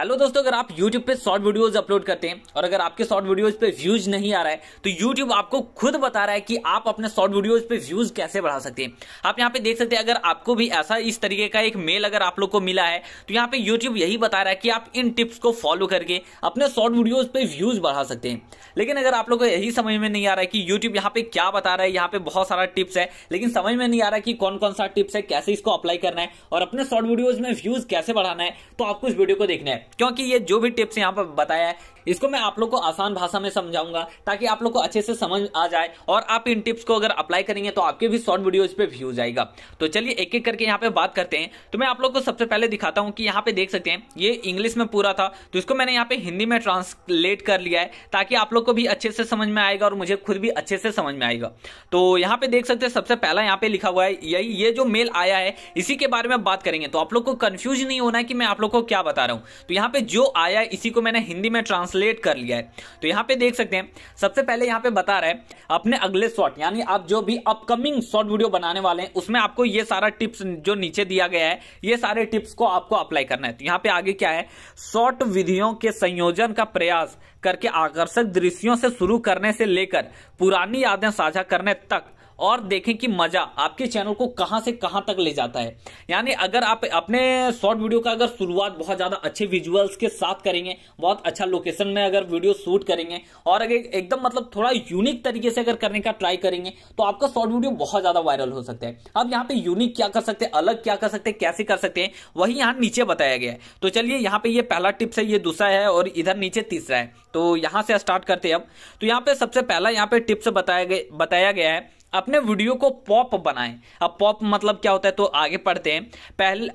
hello दोस्तों अगर आप यूट्यूब पे शॉर्ट वीडियोस अपलोड करते हैं और अगर आपके शॉर्ट वीडियोस पे व्यूज नहीं आ रहा है तो यूट्यूब आपको खुद बता रहा है कि आप अपने शॉर्ट वीडियोस पे व्यूज कैसे बढ़ा सकते हैं आप यहाँ पे देख सकते हैं अगर आपको भी ऐसा इस तरीके का एक मेल अगर आप लोग को मिला है तो यहाँ पे यूट्यूब यही बता रहा है कि आप इन टिप्स को फॉलो करके अपने शॉर्ट वीडियोज पे व्यूज बढ़ा सकते हैं लेकिन अगर आप लोग को यही समझ में नहीं आ रहा है कि यूट्यूब यहाँ पे क्या बता रहा है यहाँ पे बहुत सारा टिप्स है लेकिन समझ में नहीं आ रहा है कि कौन कौन सा टिप्स है कैसे इसको अप्लाई करना है और अपने शॉर्ट वीडियोज में व्यूज कैसे बढ़ाना है तो आपको इस वीडियो को देखना है क्योंकि ये जो भी टिप्स यहाँ पर बताया है इसको मैं आप लोग को आसान भाषा में समझाऊंगा ताकि आप लोग को अच्छे से समझ आ जाए और आप इन टिप्स को अगर अप्लाई करेंगे तो आपके भी शॉर्ट वीडियोज पे व्यूज आएगा तो चलिए एक एक करके यहाँ पे बात करते हैं तो मैं आप लोग को सबसे पहले दिखाता हूँ कि यहाँ पे देख सकते हैं ये इंग्लिश में पूरा था तो इसको मैंने यहाँ पे हिंदी में ट्रांसलेट कर लिया है ताकि आप लोग को भी अच्छे से समझ में आएगा और मुझे खुद भी अच्छे से समझ में आएगा तो यहाँ पे देख सकते हैं सबसे पहला यहाँ पे लिखा हुआ है यही ये जो मेल आया है इसी के बारे में बात करेंगे तो आप लोग को कन्फ्यूज नहीं होना है कि मैं आप लोग को क्या बता रहा हूँ तो यहाँ पे जो आया इसी को मैंने हिंदी में ट्रांसलेट कर लिया है तो यहाँ पे देख सकते हैं सबसे पहले यहाँ पे बता रहा है अपने अगले शॉर्ट यानी आप जो भी अपकमिंग शॉर्ट वीडियो बनाने वाले हैं उसमें आपको ये सारा टिप्स जो नीचे दिया गया है ये सारे टिप्स को आपको अप्लाई करना है तो यहाँ पे आगे क्या है शॉर्ट विधियों के संयोजन का प्रयास करके आकर्षक दृश्यों से शुरू करने से लेकर पुरानी यादें साझा करने तक और देखें कि मजा आपके चैनल को कहां से कहां तक ले जाता है यानी अगर आप अपने शॉर्ट वीडियो का अगर शुरुआत बहुत ज्यादा अच्छे विजुअल्स के साथ करेंगे बहुत अच्छा लोकेशन में अगर वीडियो शूट करेंगे और अगर एकदम मतलब थोड़ा यूनिक तरीके से अगर करने का ट्राई करेंगे तो आपका शॉर्ट वीडियो बहुत ज्यादा वायरल हो सकता है अब यहाँ पे यूनिक क्या कर सकते हैं अलग क्या कर सकते हैं कैसे कर सकते हैं वही यहाँ नीचे बताया गया है तो चलिए यहाँ पे ये पहला टिप्स है ये दूसरा है और इधर नीचे तीसरा है तो यहाँ से स्टार्ट करते हैं अब तो यहाँ पे सबसे पहला यहाँ पे टिप्स बताया गया बताया गया है अपने वीडियो को पॉप बनाएं अब पॉप मतलब क्या होता है तो आगे पढ़ते हैं पहले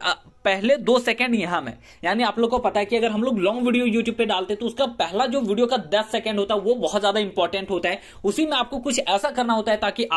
पहले दो सेकंड यहां में यानी आप लोग को पता है कि अगर हम लोग लॉन्ग वीडियो यूट्यूब पे डालते तो उसका पहला जो वीडियो का दस सेकंड होता है वो बहुत ज्यादा इंपॉर्टेंट होता है उसी में आपको कुछ ऐसा करना होता है ताकि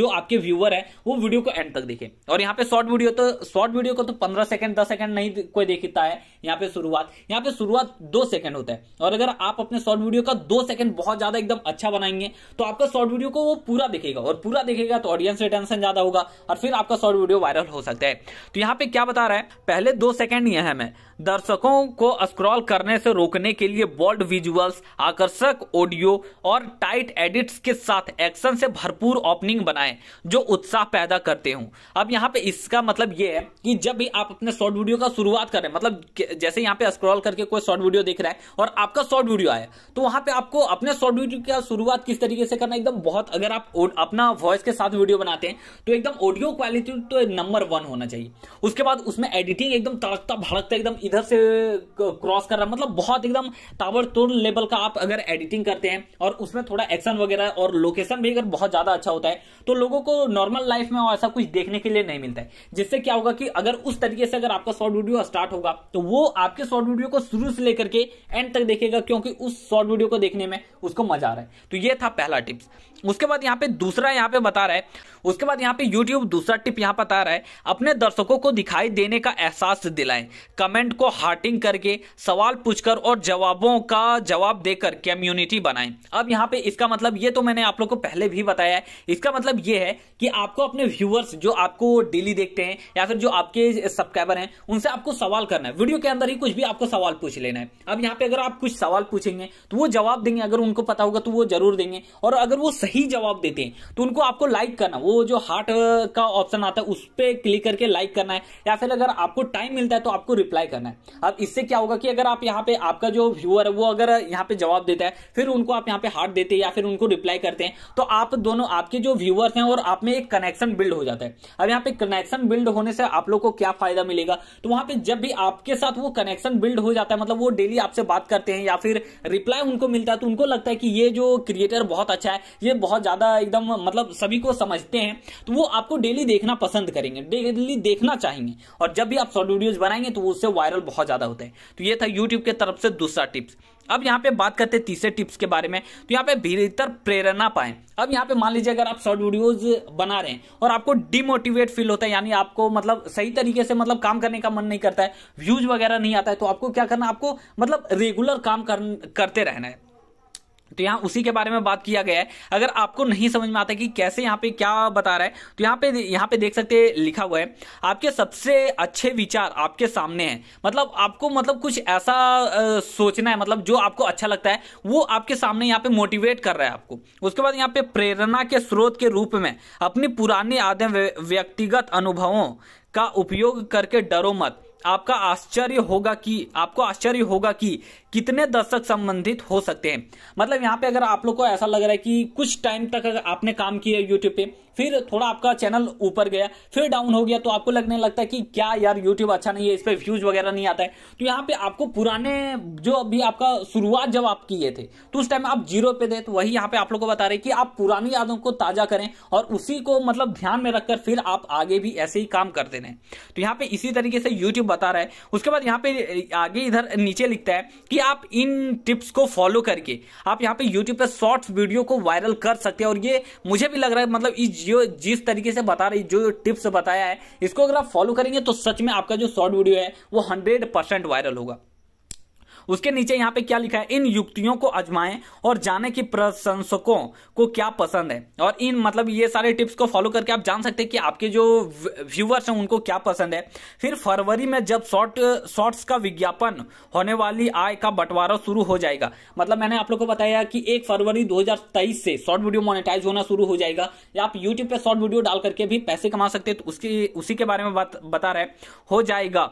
जो आपके व्यूअर है वो वीडियो को एंड तक देखे और यहाँ पे शॉर्ट वीडियो तो शॉर्ट वीडियो को तो पंद्रह सेकंड दस सेकंड नहीं कोई देखता है यहाँ पे शुरुआत यहाँ पे शुरुआत दो सेकंड होता है और अगर आप अपने शॉर्ट वीडियो का दो सेकंड बहुत ज्यादा एकदम अच्छा बनाएंगे तो आपका शॉर्ट वीडियो को वो पूरा देखेगा और पूरा देखेगा तो ऑडियंस रिटेंशन ज्यादा होगा और फिर आपका शॉर्ट वीडियो वायरल हो सकता है तो यहाँ पे क्या बता रहा है पहले दो सेकेंड ही है हमें दर्शकों को स्क्रॉल करने से रोकने के लिए बोल्ड विजुअल्स आकर्षक ऑडियो और टाइट एडिट्स के साथ एक्शन से भरपूर ओपनिंग बनाएं जो उत्साह पैदा करते हों अब यहाँ पे इसका मतलब ये है कि जब भी आप अपने शॉर्ट वीडियो का शुरुआत करें मतलब जैसे यहाँ पे स्क्रॉल करके कोई शॉर्ट वीडियो देख रहा है और आपका शॉर्ट वीडियो आया तो वहाँ पे आपको अपने शॉर्ट वीडियो का शुरुआत किस तरीके से करना एकदम बहुत अगर आप अपना वॉइस के साथ वीडियो बनाते हैं तो एकदम ऑडियो क्वालिटी तो नंबर वन होना चाहिए उसके बाद उसमें एडिटिंग एकदम तड़कता भड़कता एकदम इधर से क्रॉस कर रहा मतलब बहुत एकदम ताबड़तोड़ लेवल का आप अगर एडिटिंग करते हैं और उसमें थोड़ा एक्शन वगैरह और लोकेशन भी अगर बहुत ज्यादा अच्छा होता है तो लोगों को नॉर्मल लाइफ में ऐसा कुछ देखने के लिए नहीं मिलता है जिससे क्या होगा कि अगर उस तरीके से अगर आपका शॉर्ट वीडियो स्टार्ट होगा तो वो आपके शॉर्ट वीडियो को शुरू से लेकर के एंड तक देखेगा क्योंकि उस शॉर्ट वीडियो को देखने में उसको मजा आ रहा है तो ये था पहला टिप्स उसके बाद यहाँ पे दूसरा यहाँ पे बता रहा है उसके बाद यहाँ पे यूट्यूब दूसरा टिप यहाँ बता रहा है अपने दर्शकों को दिखाई देने का एहसास दिलाएं कमेंट को हार्टिंग करके सवाल पूछकर और जवाबों का जवाब देकर कम्युनिटी बनाएं अब यहाँ पे इसका मतलब ये तो मैंने आप लोग को पहले भी बताया है इसका मतलब ये है कि आपको अपने व्यूअर्स जो आपको डेली देखते हैं या फिर जो आपके सब्सक्राइबर हैं उनसे आपको सवाल करना है वीडियो के अंदर ही कुछ भी आपको सवाल पूछ लेना है अब यहाँ पे अगर आप कुछ सवाल पूछेंगे तो वो जवाब देंगे अगर उनको पता होगा तो वो जरूर देंगे और अगर वो सही सही जवाब देते हैं तो उनको आपको लाइक करना वो जो हार्ट uh, का ऑप्शन आता है उस पर क्लिक करके लाइक करना है या फिर अगर आपको टाइम मिलता है तो आपको रिप्लाई करना है अब इससे क्या होगा कि अगर आप यहाँ पे आपका जो व्यूअर है वो अगर यहाँ पे जवाब देता है फिर उनको आप यहाँ पे हार्ट देते हैं या फिर उनको रिप्लाई करते हैं तो आप दोनों आपके जो व्यूअर्स हैं और आप में एक कनेक्शन बिल्ड हो जाता है अब यहाँ पे कनेक्शन बिल्ड होने से आप लोग को क्या फायदा मिलेगा तो वहां पर जब भी आपके साथ वो कनेक्शन बिल्ड हो जाता है मतलब वो डेली आपसे बात करते हैं या फिर रिप्लाई उनको मिलता है तो उनको लगता है कि ये जो क्रिएटर बहुत अच्छा है ये बहुत ज़्यादा एकदम मतलब सभी को समझते हैं तो वो आपको डेली देखना पसंद करेंगे डेली देखना चाहेंगे और जब भी आप शॉर्ट वीडियोज बनाएंगे तो उससे वायरल बहुत ज़्यादा होता है तो ये था यूट्यूब के तरफ से दूसरा टिप्स अब यहाँ पे बात करते हैं तीसरे टिप्स के बारे में तो यहाँ पे भीतर प्रेरणा पाए अब यहाँ पे मान लीजिए अगर आप शॉर्ट वीडियोज बना रहे हैं और आपको डिमोटिवेट फील होता है यानी आपको मतलब सही तरीके से मतलब काम करने का मन नहीं करता है व्यूज वगैरह नहीं आता है तो आपको क्या करना आपको मतलब रेगुलर काम कर, करते रहना है तो यहाँ उसी के बारे में बात किया गया है अगर आपको नहीं समझ में आता कि कैसे यहाँ पे क्या बता रहा है तो यहाँ पे यहाँ पे देख सकते हैं लिखा हुआ है आपके सबसे अच्छे विचार आपके सामने हैं मतलब आपको मतलब कुछ ऐसा आ, सोचना है मतलब जो आपको अच्छा लगता है वो आपके सामने यहाँ पे मोटिवेट कर रहा है आपको उसके बाद यहाँ पे प्रेरणा के स्रोत के रूप में अपनी पुरानी आदम व्यक्तिगत अनुभवों का उपयोग करके डरो मत आपका आश्चर्य होगा कि आपको आश्चर्य होगा कि कितने दर्शक संबंधित हो सकते हैं मतलब यहाँ पे अगर आप लोग को ऐसा लग रहा है कि कुछ टाइम तक अगर आपने काम किया यूट्यूब पे फिर थोड़ा आपका चैनल ऊपर गया फिर डाउन हो गया तो आपको लगने लगता है कि क्या यार यूट्यूब अच्छा नहीं है इस पर व्यूज वगैरह नहीं आता है तो यहाँ पे आपको पुराने जो अभी आपका शुरुआत जब आप किए थे तो उस टाइम आप जीरो पे थे तो वही यहाँ पे आप लोग को बता रहे कि आप पुरानी यादों को ताजा करें और उसी को मतलब ध्यान में रखकर फिर आप आगे भी ऐसे ही काम करते रहे तो यहाँ पे इसी तरीके से यूट्यूब बता रहा है उसके बाद यहाँ पे आगे इधर नीचे लिखता है कि आप इन टिप्स को फॉलो करके आप यहाँ पे यूट्यूब पर शॉर्ट्स वीडियो को वायरल कर सकते हैं और ये मुझे भी लग रहा है मतलब इस जो जिस तरीके से बता रही जो टिप्स बताया है इसको अगर आप फॉलो करेंगे तो सच में आपका जो शॉर्ट वीडियो है वो हंड्रेड परसेंट वायरल होगा उसके नीचे यहाँ पे क्या लिखा है इन युक्तियों को अजमाएं और जाने की प्रशंसकों को क्या पसंद है और इन मतलब ये सारे टिप्स को फॉलो करके आप जान सकते हैं कि आपके जो व्यूवर्स हैं उनको क्या पसंद है फिर फरवरी में जब शॉर्ट शॉर्ट्स का विज्ञापन होने वाली आय का बंटवारा शुरू हो जाएगा मतलब मैंने आप लोग को बताया कि एक फरवरी दो से शॉर्ट वीडियो मोनिटाइज होना शुरू हो जाएगा या आप यूट्यूब पे शॉर्ट वीडियो डाल करके भी पैसे कमा सकते हैं तो उसकी उसी के बारे में बात बता रहे हो जाएगा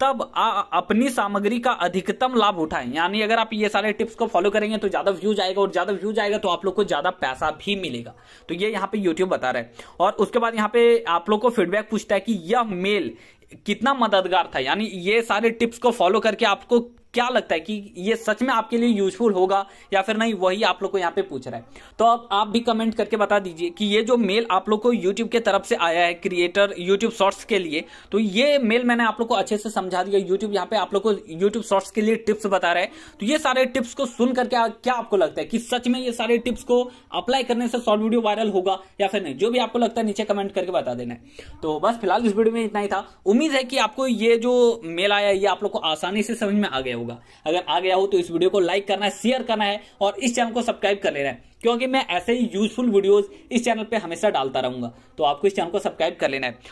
तब आ, अपनी सामग्री का अधिकतम लाभ उठाएं यानी अगर आप ये सारे टिप्स को फॉलो करेंगे तो ज़्यादा व्यूज आएगा और ज़्यादा व्यूज आएगा तो आप लोग को ज़्यादा पैसा भी मिलेगा तो ये यहाँ पे यूट्यूब बता रहे हैं और उसके बाद यहाँ पे आप लोग को फीडबैक पूछता है कि यह मेल कितना मददगार था यानी ये सारे टिप्स को फॉलो करके आपको क्या लगता है कि ये सच में आपके लिए यूजफुल होगा या फिर नहीं वही आप लोग को यहाँ पे पूछ रहा है तो अब आप भी कमेंट करके बता दीजिए कि ये जो मेल आप लोग को यूट्यूब के तरफ से आया है क्रिएटर यूट्यूब शॉर्ट्स के लिए तो ये मेल मैंने आप लोग को अच्छे से समझा दिया यूट्यूब यहाँ पे आप लोग को यूट्यूब शॉर्ट्स के लिए टिप्स बता रहे हैं तो ये सारे टिप्स को सुन करके क्या आपको लगता है कि सच में ये सारे टिप्स को अप्लाई करने से शॉर्ट वीडियो वायरल होगा या फिर नहीं जो भी आपको लगता है नीचे कमेंट करके बता देना है तो बस फिलहाल इस वीडियो में इतना ही था उम्मीद है कि आपको ये जो मेल आया ये आप लोग को आसानी से समझ में आ गया होगा अगर आ गया हो तो इस वीडियो को लाइक करना है शेयर करना है और इस चैनल को सब्सक्राइब कर लेना है क्योंकि मैं ऐसे ही यूजफुल वीडियोस इस चैनल पे हमेशा डालता रहूंगा तो आपको इस चैनल को सब्सक्राइब कर लेना है